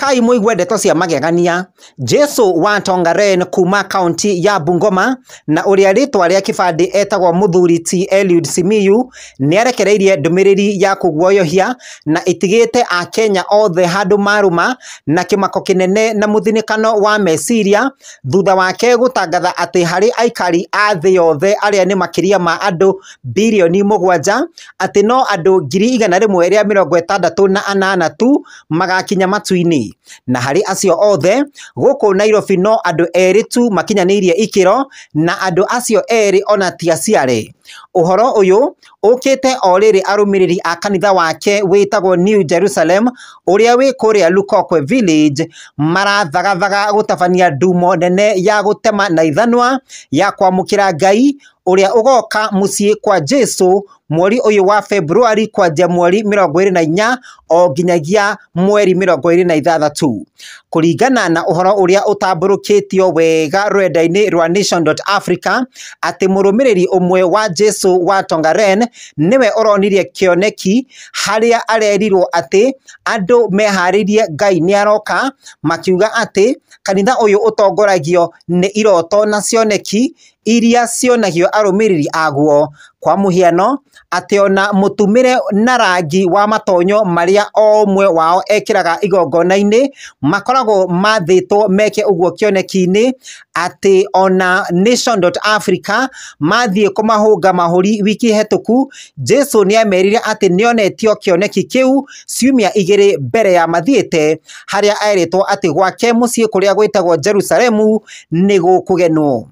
Cokai muigue ndeto cia magegania Jesu wa Tongaren kuma kaunti ya Bungoma na uria ritwa ria kibandi etagwo muthuri ti Eliud Simiyu arekereirie ndumiriri ya kuguoyohia na itigite a Kenya othe handu maruma na kimako kinene na muthinikano wa meciria thutha wake gutangatha ati hari aikari a thĩ yothe aria ni makiria ma andu bilioni mugwanja ati no andu ngiri igana rimwe ria mirongo ĩtandatũ na anana tu magakinya matu ini na hari acio othe gũkũ Nairobi no andũ eri tu makinyanĩirie ikiro na andũ acio eri ona ti uhoro uyu ũyũ ũkĩte o rĩrĩ arũmĩrĩri a kanitha wake witagwo New Jerusalem uria wĩ kũrĩa Lukokwe Village marathagaathaga gũtabania ndumo nene ya gutema na ithanwa ya kwamukira Ngai uria ugoka mũciĩ kwa jesu mweri uyu wa februari kwanjia mweri mirongo iri na inya o nginyagia mweri mirongo iri na ithathatu kuringana na uhoro uria utamburukitio wega rwenda-ini rwa nation.africa ati murumiriri umwe wa Jesu wa Tongaren niwe uronirie kioneki haria arerirwo ati andu meharirie Ngai niaroka makiuga ati kanitha uyu utongoragio ni iroto na cioneki iria cionagio arumiriri aguo kwa muhiano ati ona mutumire na rangi wa matonyo maria o mwe wao ekiraga igongona-ini makoragwo mathitwo meke uguo kioneki-ini ati ona nation.africa mathie kumahunga mahuri wiki hetuku Jesu ni amerire ati nionetio kioneki kiu ciumia igiri mbere ya mathiete haria eritwo ati gwake mucii kuria gwitagwo Jerusalemu ni gukugenwo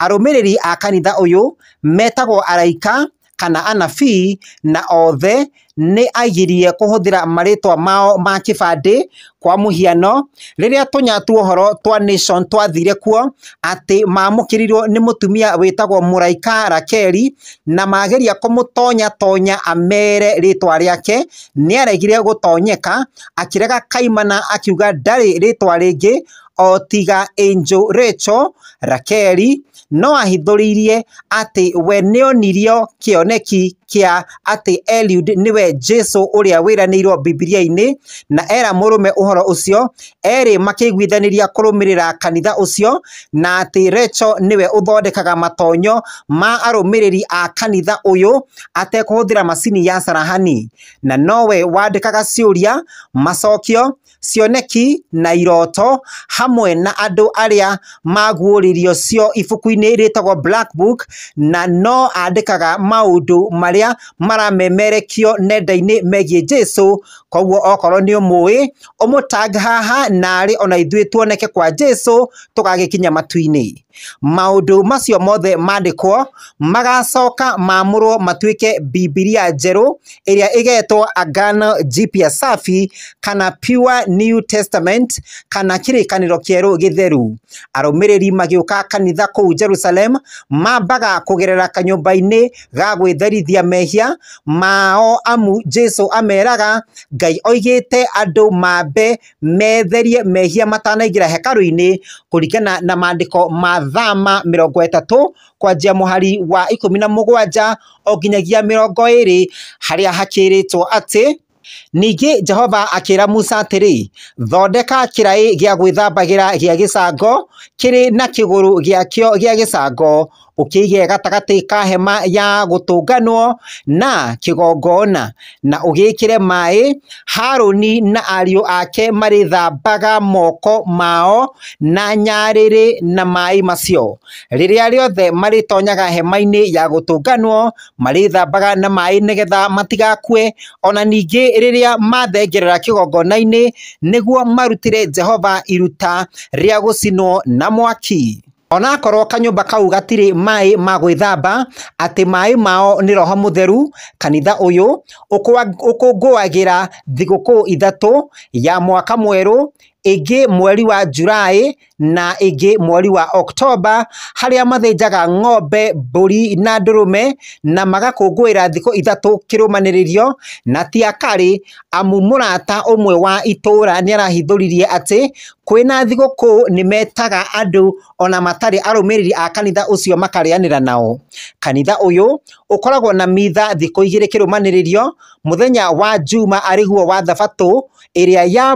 arumiriri a kanitha uyu metagwo araika kana anabii na othe nĩ aigirie kuhuthira maritwa mao ma kĩbandĩ kwa muhiano rĩrĩa tũnyatuo horo twa nation twathire kuo ati mamũkĩrirwo ni mutumia wĩtagwo muraika rakeri na mageria kũmũtonya tonya amere rĩtwa ni aregire gutonyeka akirega kaimana akiuga ndarĩ ritwa ringi o tiga Angel recho Rakeli no ahithuririe ati we nionirio kioneki kia ati Eliud niwe Jesu uria wiranirwo bibiria ini na era murume uhoro ucio eri makiguithaniria kurumirira kanitha ucio na ati Recho niwe uthondekaga matonyo ma arumiriri a kanitha uyu atekuhuthira macini ya sarahani na nowe wandikaga ciuria macokio cioneki na iroto hamwe na andu aria maguuririo cio ibuku-inĩ rĩtagwo black book na no andĩkaga maundu maria maramemerekio nenda-inĩ megiĩ jesu koguo okorwo nĩ ũmũĩ ũmũtanga haha narĩ ona ithuĩ tuoneke kwa jesu tũgagĩkinya matu-inĩ maundu macio mothe mandikwo magacoka mamurwo matuike bibilia njeru iria igetwo agano jipya safi kana pure new testament kana kirikaniro kieru githeru arumiriri magiuka kanitha kuu jerusalem mambaga kugerera kanyumba-ini ga gwitherithia mehia mao amu jesu ameraga ngai oigite andu mambe metherie mehia matanaingira hekaru-ini kuringana na maandiko ma mathaa mirongo itatu kwanjia muhari wa ikumi na mugwanja o nginyagia mirongo iri haria hakiritwo ati ningĩ jehova akira musa atĩrĩ thondeka kĩraĩ gĩa gwĩthambagira gĩa gĩcango kĩrĩ na kĩgũrũ gĩakĩo gĩa gĩcango ukiige gatagati ka hema ya gutunganwo na kigongona na ugikire mai haruni na ariũ ake marithambaga moko mao na nyarĩrĩ na mai macio rĩrĩa rĩothe marĩtonyaga hema-inĩ ya gũtũnganwo marĩthambaga na mai nĩgetha matigakue ona ningĩ rĩrĩa mathengerera kĩgongona-inĩ nĩguo marutire Jehova iruta rĩa gũcinwo na mwaki onakorwo kanyumba kau gatirä maä ma ati atä maä mao nä roho mutheru kanitha ũyũ ũkũngũagĩra thiguku ithatu ya mwaka mweru ĩngĩ mweri wa julai na ĩngĩ mweri wa Oktoba harĩa mathĩnjaga ng'ombe mbũri na ndũrũme na magakũngũĩra thikũ ithatũ kĩrũmanĩrĩrio na ti akarĩ amu mũrata ũmwe wa itũũra nĩarahithũririe atĩ kwĩna thigũkũ metaga andũ ona matarĩ arũmĩrĩri a kanitha ũcio makarĩanĩra nao. Kanitha ũyũ ũkoragwo na mitha thikũ igĩrĩ kĩrũmanĩrĩrio mũthenya wa Juma arĩ guo wa thabatũ ĩrĩa ya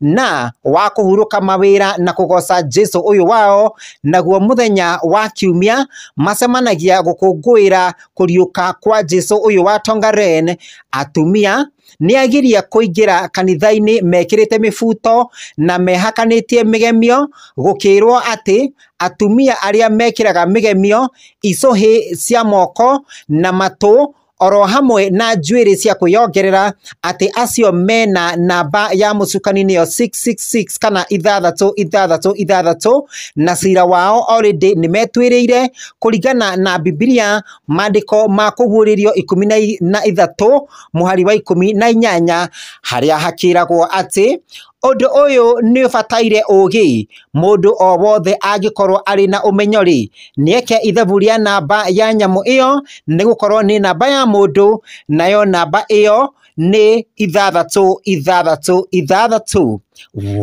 na wa kuhuruka mawira na kugoca Jesu uyu wao naguo muthenya wa kiumia macemanagia gukunguira kuriuka kwa Jesu uyu wa Tongaren atumia niagiria kuingira kanithaini mekirite mifuto na mehakanitie migemio gukirwo ati atumia aria mekiraga migemio icuhi cia moko na matu oro hamwe na njuĩrĩ cia kwĩyongerera atĩ acio mena namba ya mũcukani nĩyo 666 kana ithathatũ ithathatũ ithathatũ na cira wao already nĩ metwĩrĩire kũringana na Bibilia mandĩko ma kũguũrĩrio ikumi na ithatũ mũhari wa ikumi na inyanya harĩa hakĩragwo atĩ undu uyu ni ubataire ugi mundu o wothe angikorwo ari na umenyo ri nieke ithabu ria namba ya nyamu iyo nigukorwo ni namba ya mundu nayo namba iyo ni ithathatu ithathatu ithathatu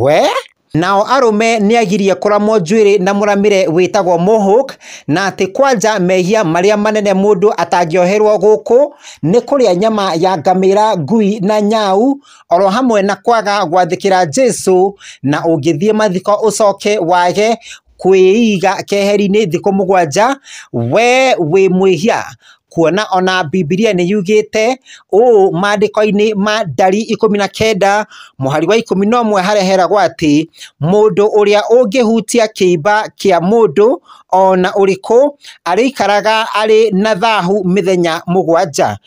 we nao arume niagirie kuramo njwiri na muramire witagwo mohok na ati kwanja mehia maria manene mundu atangioherwo guku ni kuria nyama ya ngamira ngui na nyau oro hamwe na kwaga gwathikira Jesu na ungithie mathiko ucoke wage kwiiga keheri-inĩ thikũ mũgwanja we wĩ mwĩhia kuona ona bibilia nä yugite å ko inä ma ndari ikumi na kenda muhari wa ikumi na mwe hareheragwo atä må ndå å rä a å ngä hutia kä imba kä a må ndå ona å rä kå arä ikaraga arä na thahu mä thenya må gwanja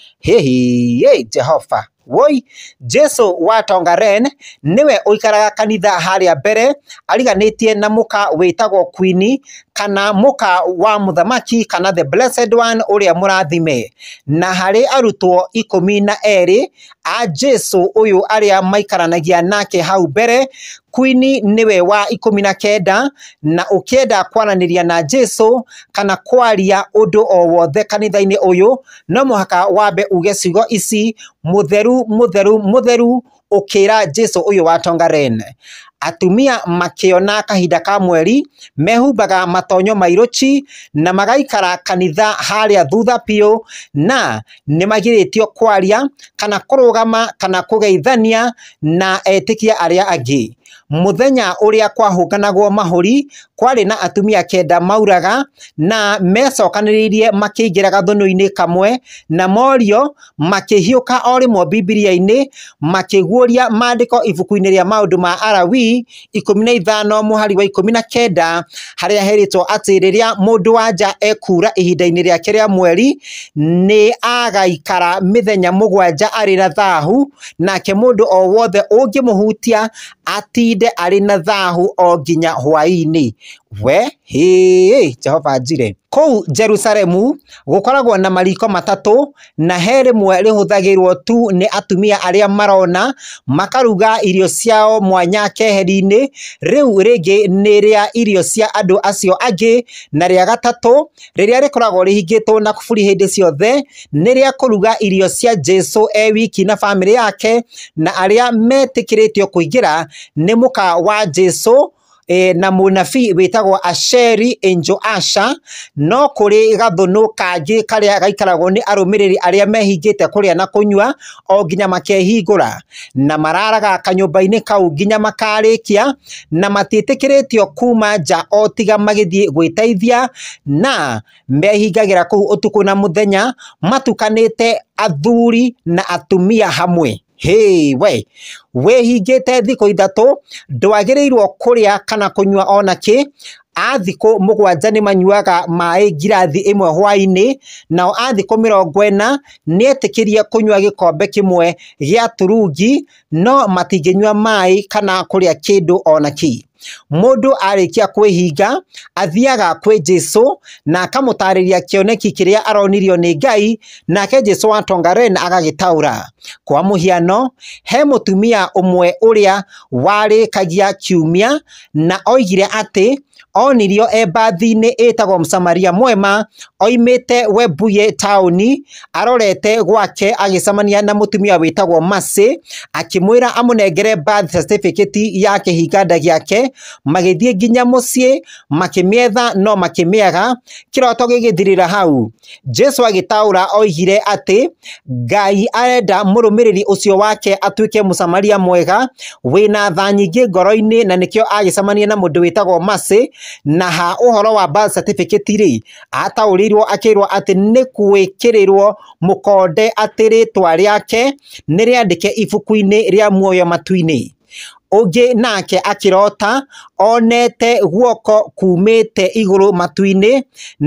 jehova woi jesu wa tongaren niwe uikaraga kanitha haria mbere ariganitie na muka witagwo queen kana muka wa muthamaki kana the blessed one uria murathime na harĩ arutwo ikumi na eri a jesu uyu aria maikaranagia nake hau mbere kwini niwe wa ikumi na kenda na ukienda kwaranĩria na Jesu kana kwaria undu o wothe kanitha ini ũyũ no muhaka wambe uge ciugo ici mutheru mutheru mutheru ukira Jesu uyu wa Tongaren atumia makiona kahinda ka mweri mehumbaga matonyo mairochi na magaikara kanitha harĩa thutha piũ na nĩmagirĩtio kwaria kana kũrũgama kana kũgeithania na etikia arĩa angĩ muthenya uria kwahukanagwo mahuri kwari na atumia kenda mauraga na mecokaniriirie makiingira gathunu-ini kamwe na morio makihiuka o rimwe bibilia-ini makiguuria maandiko ibuku-ini ria maundu ma arawi ikumi na ithano hari wa ikumi na kenda haria heritwo ati riria wa nja ekura ihinda-ini riake ria mweri ni agaikara mithenya mugwanja ari na thahu nake mundu o wothe ungimuhutia ati atinde arĩ na thahu o nginya hwaĩ-inĩ we hĩ jehova njire kũu jerusalemu gũkoragwo na mariko matatu na he rĩmwe rĩhũthagĩrwo tu nĩ atumia aria marona makaruga irio ciao mwanya keheri-inĩ rĩu rĩngĩ nĩ rĩa irio cia andũ acio angĩ na rĩa gatatũ rĩrĩa rĩkoragwo rĩhingĩtwo na kuburi hĩndĩ ciothe ni ria kuruga irio cia jesu e wiki na bamĩrĩ yake na aria metikiritio kuingira ni muka wa jesu eh, na munafi witagwo Asheri Enjo Asha no kuri gathunu kangi karia gaikaragwo ni arumiriri aria mehingite kuria na kunywa o nginya makehingura na mararaga kanyumba-ini kau nginya makarikia na matiitikiritio kuma nja o tiga magithii gwiteithia na mehingagira kuu utuku na muthenya matukanite athuri na atumia hamwe hey we wihingite thikå ithatå ndwagĩrĩirwo kũrĩa kana kũnyua ona kĩ a thikå mũgwanja nĩ manyuaga maĩ ngirathi ĩmwe hwaĩ-inĩ nao a thikå mĩrongo ĩna nĩ etĩkĩrie kũnyua gĩkombe kĩmwe gĩa turungi no matingĩnyua maĩ kana kũrĩa kĩndũ ona kĩ mundu arikia kwihinga athiaga kwi Jesu na akamutariria kioneki kiria aronirio ni Ngai nake Jesu wa Tongaren agagitaura kwa muhiano he mutumia umwe uria warikagia kiumia na oigire ati onirio e mbathi-inĩ ĩtagwo mũsamaria mwema oimĩte webuye taũni arorete gwake agĩcemania na mutumia wĩtagwo Mercy akimwira amũnengere birth certificate ya kĩhinganda gĩake magithie nginya mũciĩ makĩmĩetha no makĩmĩaga kĩroto gĩgĩthirĩra hau Jesu agitaura oigire ati Ngai arenda murumiriri ucio wake atuike musamaria mwega wina tha nyingi ngoro-ini na nikio agicemania na mundu witagwo Mercy na ha uhoro wa birth certificate ri ataurirwo akirwo ati ni kwikirirwo mukonde ati ritwa riake ni riandike ibuku-ini ria muoyo matu-ini ũngĩ nake akĩrota onete guoko kumĩte igũrũ matu-inĩ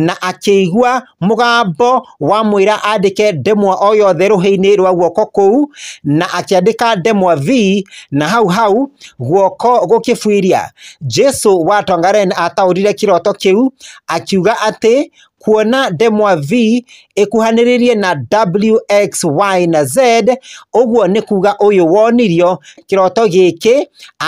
na akĩigua mũgambo wa wamwĩra andĩke ndemwa o yothe rũhĩ-inĩ rwa guoko kũu na akĩandĩka ndemwa V na hau hau guoko gũkĩbuiria. Jesũ wa Tongaren ataũrire kĩroto kĩu akiuga atĩ kuona ndemwa v ĩkuhanĩrĩrie na wx y na z ũguo nĩ kuga ũyũ wonirio kĩroto gĩkĩ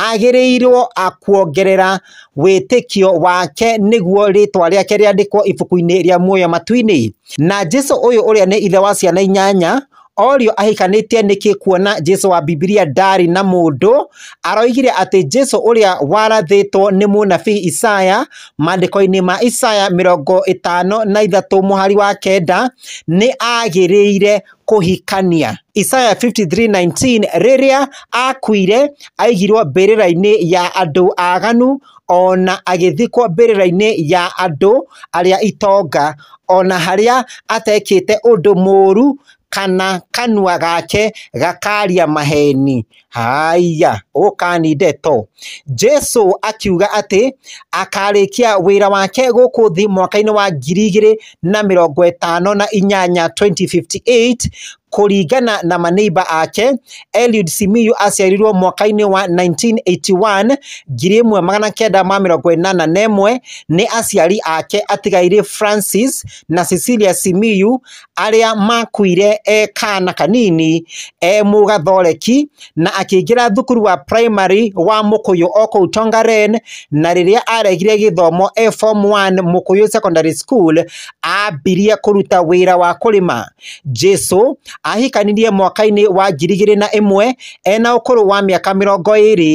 agĩrĩirwo akuongerera wĩtĩkio wake nĩguo rĩtwa rĩake rĩandĩkwo ibuku-inĩ rĩa muoyo matu-inĩ na jesũ ũyũ ũrĩa nĩ ithe wa ciana inyanya orio ahikanitie niki kuona Jesu wa bibilia ndari na mundu aroigire ati Jesu uria warathitwo ni munabii Isaya maandiko-ini ma Isaya mirongo itano na ithatu muhari wa kenda ni agiriire kuhikania Isaya 53:19 riria akuire aigirwo mbirira-ini ya andu aganu ona agithikwo mbirira-ini ya andu aria itonga ona haria atekite undu muru kana kanua gake gakaria maheni haya ũkanideto jesu akiuga atĩ akarĩkia wĩra wake gũkũ thi mwaka-inĩ wa ngiri igĩrĩ na mĩrongo ĩtano na inyanya 2058 Kuringana na maneiba ake, Eliud Simiyu aciarirwo mwaka-inĩ wa 1981 ngiri ĩmwe magana kenda ma mĩrongo ĩnana na ĩmwe aciari ake atigaire Francis na Cecilia Simiyu arĩa makuire e kana kanini e mũgathoreki na akĩingĩra thukuru wa primary wa Mũkũyũ oko kũu Tongaren na rĩrĩa aregire githomo e form 1 Mũkũyũ secondary school ambirie kuruta wira wa kũrĩma Jesũ ahikanirie mwaka-inä wa ngiri rä na ĩmwe ena ũkũrũ wa mĩaka mĩrongo ĩrĩ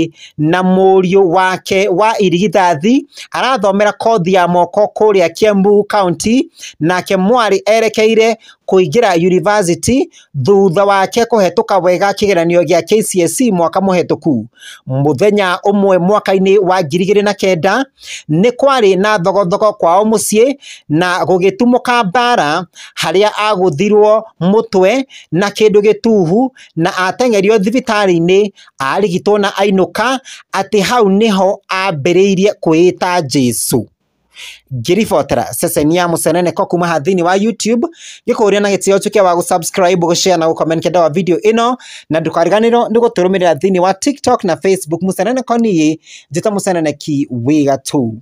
na mũriũ wake wa irigithathi arathomera kothi ya moko kũrĩa Kiambu County nake mwarĩ erekeire kuingira university thutha wake kuhetuka wega kigeranio gĩa KCSE mwaka muhetuku muthenya ũmwe mwaka ini wa ngiri igĩrĩ na kenda ni kwari na thogothogo kwao mũciĩ na gũgĩtumũka mbara haria aguthirwo mutwe na kindu gituhu na ateng'erio thibitari inĩ arigitwo na ainuka ati hau niho ambĩrĩirie kuita jesu ngiribotera ceceni ya musenene ko kuma ha wa youtube gikuria na gitio tuke wa gusubscribe gushare na gucomment kenda wa video ino na ndukariganirwo ni guturumirira thiini wa tiktok na facebook musenene ko nii njita musenene ki wiga tu